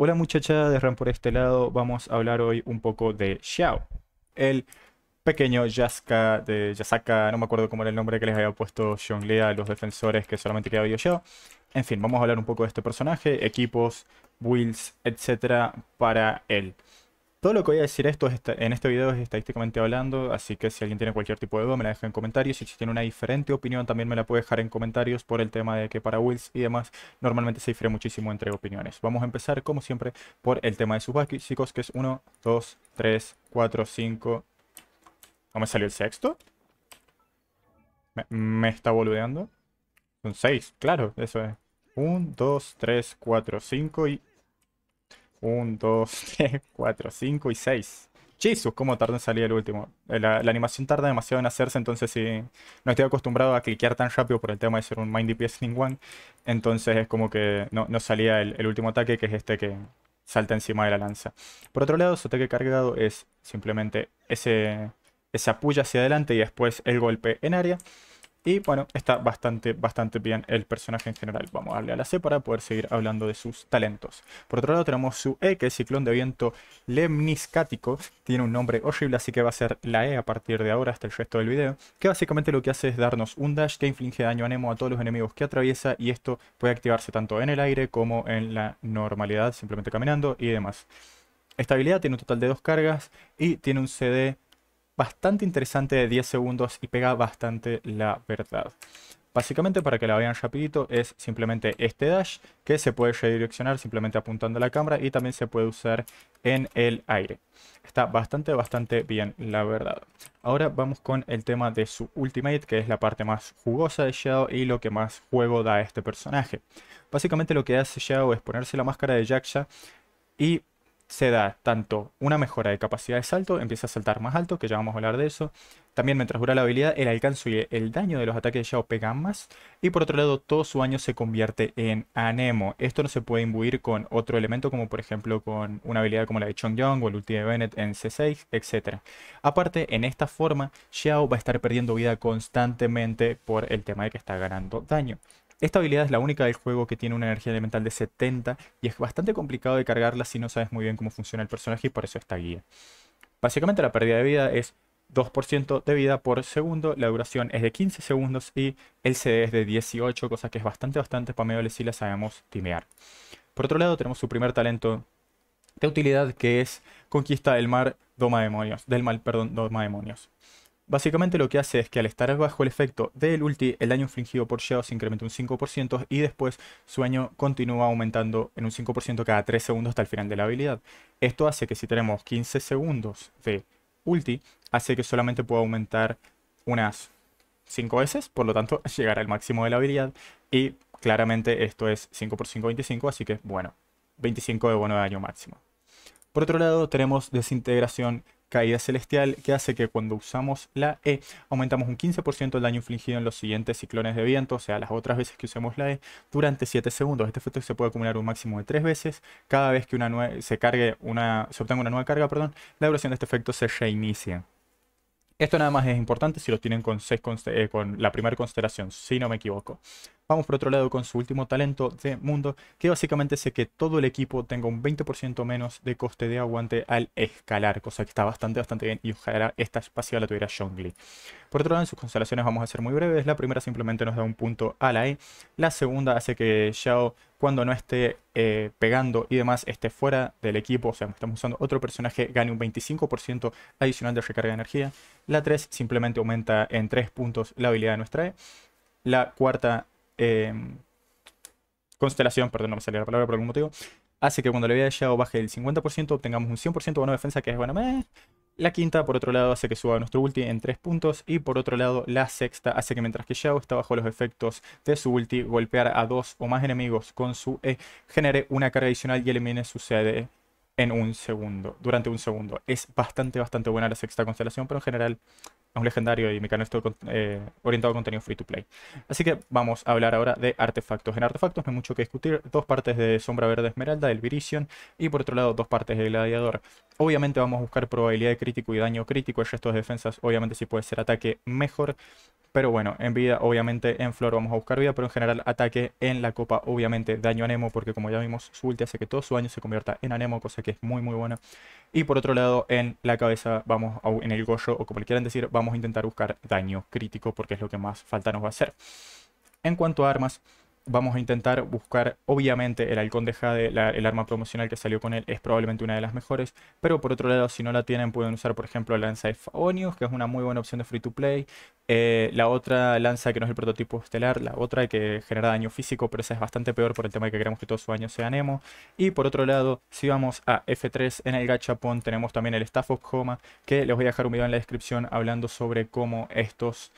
Hola muchachas de RAM por este lado, vamos a hablar hoy un poco de Xiao, el pequeño Yaska de Yasaka, no me acuerdo cómo era el nombre que les había puesto Lea a los defensores que solamente quedaba yo, En fin, vamos a hablar un poco de este personaje, equipos, builds, etcétera, para él. Todo lo que voy a decir esto en este video es estadísticamente hablando, así que si alguien tiene cualquier tipo de duda me la deja en comentarios y si tiene una diferente opinión también me la puede dejar en comentarios por el tema de que para Wills y demás normalmente se difiere muchísimo entre opiniones. Vamos a empezar como siempre por el tema de sus chicos, que es 1, 2, 3, 4, 5... ¿No me salió el sexto? Me, está boludeando. Son 6, claro, eso es. 1, 2, 3, 4, 5 y 1, 2, 3, 4, 5 y 6. Jesus, cómo tarda en salir el último. Eh, la, animación tarda demasiado en hacerse, entonces si no estoy acostumbrado a cliquear tan rápido por el tema de ser un Mindy Piercing One, entonces es como que no, salía el, último ataque, que es este que salta encima de la lanza. Por otro lado, su ataque cargado es simplemente ese, ese apoyo hacia adelante y después el golpe en área. Y bueno, está bastante, bastante bien el personaje en general. Vamos a darle a la C para poder seguir hablando de sus talentos. Por otro lado tenemos su E, que es Ciclón de Viento Lemniscático. Tiene un nombre horrible, así que va a ser la E a partir de ahora hasta el resto del video. Que básicamente lo que hace es darnos un dash que inflige daño a Nemo a todos los enemigos que atraviesa. Y esto puede activarse tanto en el aire como en la normalidad, simplemente caminando y demás. Esta habilidad tiene un total de dos cargas y tiene un CD bastante interesante de 10 segundos y pega bastante la verdad. Básicamente para que la vean rapidito es simplemente este dash que se puede redireccionar simplemente apuntando a la cámara y también se puede usar en el aire. Está bastante, bastante bien la verdad. Ahora vamos con el tema de su ultimate que es la parte más jugosa de Shadow y lo que más juego da a este personaje. Básicamente lo que hace Shadow es ponerse la máscara de Jaksha y se da tanto una mejora de capacidad de salto, empieza a saltar más alto, que ya vamos a hablar de eso. También mientras dura la habilidad, el alcance y el daño de los ataques de Xiao pegan más. Y por otro lado, todo su daño se convierte en anemo. Esto no se puede imbuir con otro elemento, como por ejemplo con una habilidad como la de Chongyang o el ulti de Bennett en C6, etc. Aparte, en esta forma, Xiao va a estar perdiendo vida constantemente por el tema de que está ganando daño. Esta habilidad es la única del juego que tiene una energía elemental de 70 y es bastante complicado de cargarla si no sabes muy bien cómo funciona el personaje y por eso esta guía. Básicamente la pérdida de vida es 2% de vida por segundo, la duración es de 15 segundos y el CD es de 18, cosa que es bastante, bastante spameable si la sabemos timear. Por otro lado tenemos su primer talento de utilidad que es Conquista del Mar, Doma Demonios, del Mal, perdón, Doma Demonios. Básicamente lo que hace es que al estar bajo el efecto del ulti, el daño infligido por Shadow se incrementa un 5% y después su daño continúa aumentando en un 5% cada 3 segundos hasta el final de la habilidad. Esto hace que si tenemos 15 segundos de ulti, hace que solamente pueda aumentar unas 5 veces, por lo tanto llegar al máximo de la habilidad y claramente esto es 5 por 5, 25, así que bueno, 25 de bono de daño máximo. Por otro lado tenemos desintegración caída celestial que hace que cuando usamos la E aumentamos un 15% el daño infligido en los siguientes ciclones de viento, o sea, las otras veces que usemos la E, durante 7 segundos. Este efecto se puede acumular un máximo de 3 veces. Cada vez que una se, cargue una, obtenga una nueva carga, perdón, la duración de este efecto se reinicia. Esto nada más es importante si lo tienen con, eh, con la primera constelación, si no me equivoco. Vamos por otro lado con su último talento de mundo, que básicamente hace que todo el equipo tenga un 20% menos de coste de aguante al escalar, cosa que está bastante, bastante bien y ojalá esta pasiva la tuviera Zhongli. Por otro lado, en sus constelaciones vamos a ser muy breves. La primera simplemente nos da un punto a la E. La segunda hace que Xiao, cuando no esté eh, pegando y demás, esté fuera del equipo. O sea, estamos usando otro personaje, gane un 25% adicional de recarga de energía. La 3 simplemente aumenta en 3 puntos la habilidad de nuestra E. La cuarta Em, constelación, perdón, no me salió la palabra por algún motivo, hace que cuando la vida de Yao baje del 50% obtengamos un 100% bono de defensa que es bueno. La quinta, por otro lado, hace que suba nuestro ulti en 3 puntos. Y por otro lado, la sexta hace que mientras que Yao está bajo los efectos de su ulti, golpear a dos o más enemigos con su E genere una carga adicional y elimine su CD en un segundo, durante un segundo. Es bastante, bastante buena la sexta constelación, pero en general es un legendario y mi canal está orientado a contenido free to play. Así que vamos a hablar ahora de artefactos. En artefactos no hay mucho que discutir. Dos partes de Sombra Verde Esmeralda, el virision y por otro lado dos partes de Gladiador. Obviamente vamos a buscar probabilidad de crítico y daño crítico. El resto de defensas obviamente sí puede ser ataque mejor. Pero bueno, en vida, obviamente, en flor vamos a buscar vida, pero en general ataque en la copa, obviamente, daño a porque como ya vimos, su ulti hace que todo su daño se convierta en anemo, cosa que es muy muy buena. Y por otro lado, en la cabeza, vamos en el goyo, o como le quieran decir, vamos a intentar buscar daño crítico porque es lo que más falta nos va a hacer. En cuanto a armas, vamos a intentar buscar, obviamente, el halcón de Jade, el arma promocional que salió con él es probablemente una de las mejores, pero por otro lado, si no la tienen, pueden usar, por ejemplo, la lanza de Faonius, que es una muy buena opción de free to play, eh, la otra lanza que no es el prototipo estelar, la otra que genera daño físico, pero esa es bastante peor por el tema de que queremos que todo su daño sea Nemo. Y por otro lado, si vamos a F3 en el gachapon, tenemos también el Staff of Coma, que les voy a dejar un video en la descripción hablando sobre cómo estos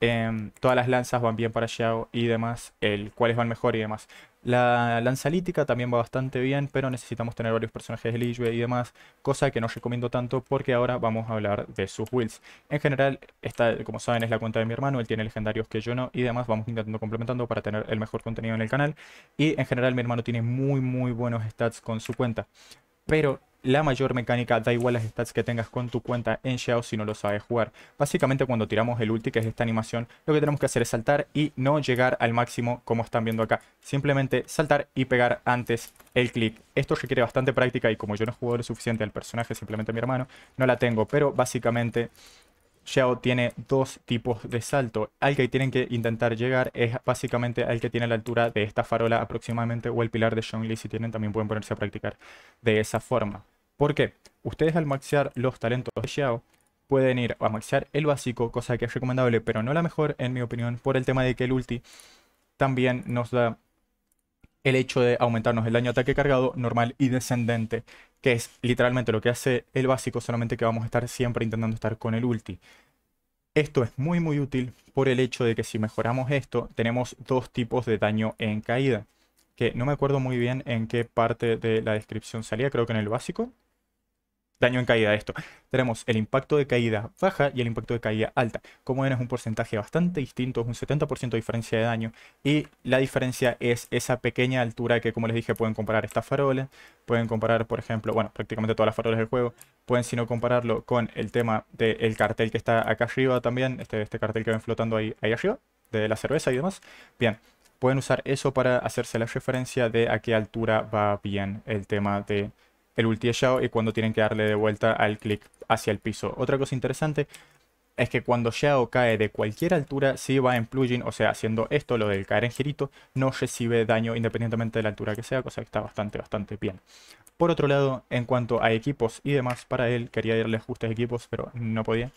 Em, todas las lanzas van bien para Xiao y demás, el, cuáles van mejor y demás. La lanza lítica también va bastante bien, pero necesitamos tener varios personajes de Lijue y demás, cosa que no recomiendo tanto porque ahora vamos a hablar de sus wills En general, esta, como saben, es la cuenta de mi hermano, él tiene legendarios que yo no y demás, vamos intentando complementando para tener el mejor contenido en el canal. Y en general mi hermano tiene muy muy buenos stats con su cuenta pero la mayor mecánica da igual las stats que tengas con tu cuenta en Xiao si no lo sabes jugar. Básicamente cuando tiramos el ulti, que es esta animación, lo que tenemos que hacer es saltar y no llegar al máximo como están viendo acá. Simplemente saltar y pegar antes el clic. Esto requiere bastante práctica y como yo no he jugado lo suficiente al personaje, simplemente mi hermano, no la tengo. Pero básicamente Xiao tiene dos tipos de salto. Al que tienen que intentar llegar es básicamente al que tiene la altura de esta farola aproximadamente o el pilar de Zhongli. Si tienen, también pueden ponerse a practicar de esa forma. ¿Por qué? Ustedes al maxear los talentos de Xiao pueden ir a maxear el básico, cosa que es recomendable, pero no la mejor en mi opinión, por el tema de que el ulti también nos da el hecho de aumentarnos el daño ataque cargado normal y descendente, que es literalmente lo que hace el básico, solamente que vamos a estar siempre intentando estar con el ulti. Esto es muy muy útil por el hecho de que si mejoramos esto, tenemos dos tipos de daño en caída, que no me acuerdo muy bien en qué parte de la descripción salía, creo que en el básico, daño en caída esto. Tenemos el impacto de caída baja y el impacto de caída alta. Como ven es un porcentaje bastante distinto, es un 70% de diferencia de daño y la diferencia es esa pequeña altura que como les dije pueden comparar estas faroles. pueden comparar por ejemplo, bueno, prácticamente todas las faroles del juego, pueden sino compararlo con el tema del cartel que está acá arriba también, este, este cartel que ven flotando ahí, ahí arriba, de la cerveza y demás. Bien, pueden usar eso para hacerse la referencia de a qué altura va bien el tema de el ulti Yao y cuando tienen que darle de vuelta al clic hacia el piso. Otra cosa interesante es que cuando Yao cae de cualquier altura, si va en plugin, o sea, haciendo esto, lo del caer en girito, no recibe daño independientemente de la altura que sea, cosa que está bastante, bastante bien. Por otro lado, en cuanto a equipos y demás, para él quería darle ajustes equipos, pero no podía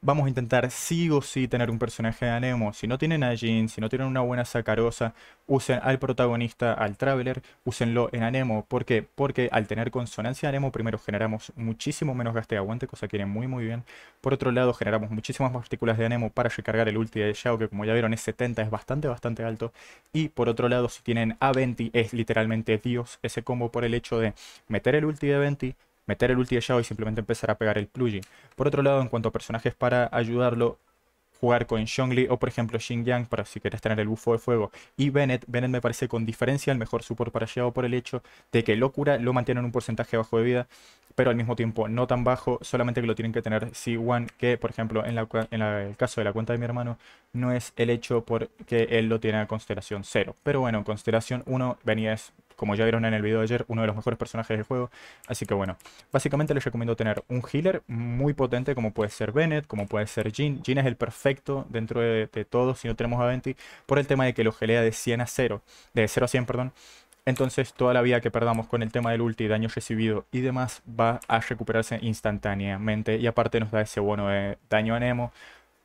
vamos a intentar sí o sí tener un personaje de Anemo. Si no tienen a Jin, si no tienen una buena Sacarosa, usen al protagonista, al Traveler, úsenlo en Anemo. ¿Por qué? Porque al tener consonancia de Anemo, primero generamos muchísimo menos gasto de aguante, cosa que viene muy muy bien. Por otro lado, generamos muchísimas partículas de Anemo para recargar el ulti de Xiao, que como ya vieron es 70, es bastante, bastante alto. Y por otro lado, si tienen a Venti, es literalmente Dios ese combo por el hecho de meter el ulti de Venti, meter el ulti de Yao y simplemente empezar a pegar el plugin Por otro lado, en cuanto a personajes para ayudarlo, jugar con Zhongli o por ejemplo Xing Yang para si quieres tener el bufo de fuego y Bennett, Bennett me parece con diferencia el mejor support para Yao por el hecho de que Locura lo mantiene en un porcentaje bajo de vida pero al mismo tiempo no tan bajo, solamente que lo tienen que tener C1 que por ejemplo en, el caso de la cuenta de mi hermano no es el hecho porque él lo tiene a constelación 0 pero bueno, en constelación 1 venía es como ya vieron en el video de ayer, uno de los mejores personajes del juego. Así que bueno, básicamente les recomiendo tener un healer muy potente como puede ser Bennett, como puede ser Jin. Jin es el perfecto dentro de, todos si no tenemos a Venti por el tema de que lo gelea de 100 a 0, de 0 a 100, perdón. Entonces toda la vida que perdamos con el tema del ulti, daño recibido y demás va a recuperarse instantáneamente y aparte nos da ese bono de daño a Nemo,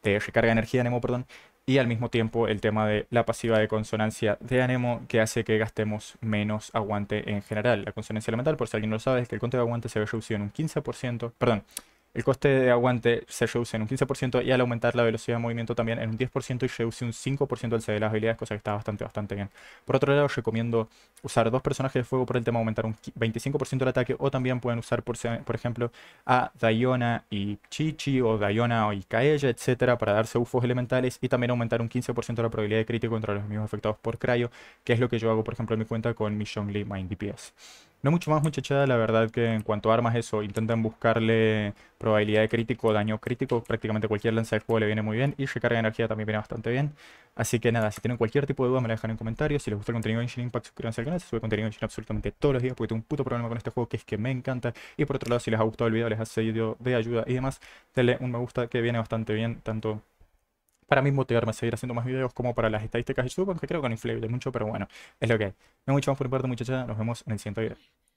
de recarga de energía a Nemo, perdón, y al mismo tiempo el tema de la pasiva de consonancia de ánimo que hace que gastemos menos aguante en general. La consonancia elemental, por si alguien no lo sabe, es que el conteo de aguante se ve reducido en un 15%, perdón, el coste de aguante se reduce en un 15% y al aumentar la velocidad de movimiento también en un 10% y reduce un 5% al CD de las habilidades, cosa que está bastante, bastante bien. Por otro lado, recomiendo usar dos personajes de fuego por el tema de aumentar un 25% el ataque o también pueden usar, por, ejemplo, a Dayona y Chichi o Dayona y Kaella, etcétera, para darse ufos elementales y también aumentar un 15% la probabilidad de crítico contra los mismos afectados por Cryo, que es lo que yo hago, por ejemplo, en mi cuenta con mi Zhongli Mind DPS. No mucho más, muchachada. La verdad que en cuanto a armas, eso, intentan buscarle probabilidad de crítico, daño crítico. Prácticamente cualquier lanza de juego le viene muy bien. Y recarga de energía también viene bastante bien. Así que nada, si tienen cualquier tipo de duda, me la dejan en comentarios. Si les gusta el contenido de Engine Impact, suscríbanse al canal. Se sube contenido de Engine absolutamente todos los días porque tengo un puto problema con este juego que es que me encanta. Y por otro lado, si les ha gustado el video, les ha seguido de ayuda y demás, denle un me gusta que viene bastante bien, tanto para mí voy a seguir haciendo más videos como para las estadísticas de YouTube, aunque creo que no influye mucho, pero bueno, es lo que hay. No mucho más por parte, muchachas, Nos vemos en el siguiente video.